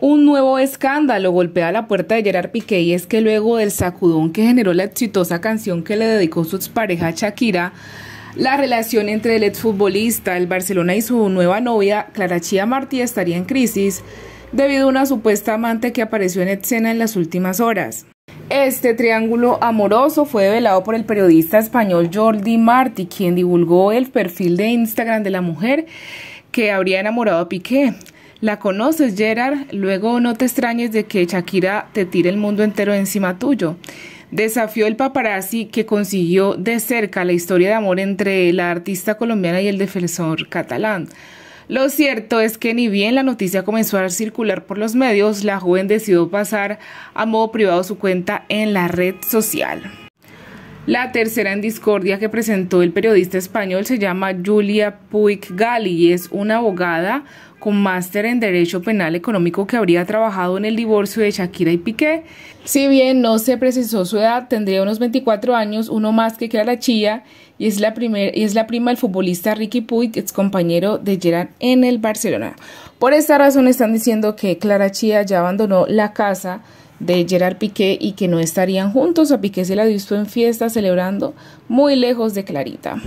Un nuevo escándalo golpea la puerta de Gerard Piqué y es que luego del sacudón que generó la exitosa canción que le dedicó su expareja Shakira, la relación entre el exfutbolista, el Barcelona y su nueva novia, Clara Chia Martí, estaría en crisis debido a una supuesta amante que apareció en escena en las últimas horas. Este triángulo amoroso fue develado por el periodista español Jordi Martí, quien divulgó el perfil de Instagram de la mujer que habría enamorado a Piqué la conoces, Gerard, luego no te extrañes de que Shakira te tire el mundo entero encima tuyo. Desafió el paparazzi que consiguió de cerca la historia de amor entre la artista colombiana y el defensor catalán. Lo cierto es que ni bien la noticia comenzó a circular por los medios, la joven decidió pasar a modo privado su cuenta en la red social. La tercera en discordia que presentó el periodista español se llama Julia Puig Gali y es una abogada con máster en Derecho Penal Económico que habría trabajado en el divorcio de Shakira y Piqué. Si bien no se precisó su edad, tendría unos 24 años, uno más que Clara Chía, y es la, y es la prima del futbolista Ricky Puig, ex compañero de Gerard en el Barcelona. Por esta razón están diciendo que Clara Chía ya abandonó la casa de Gerard Piqué y que no estarían juntos. A Piqué se la visto en fiesta celebrando muy lejos de Clarita.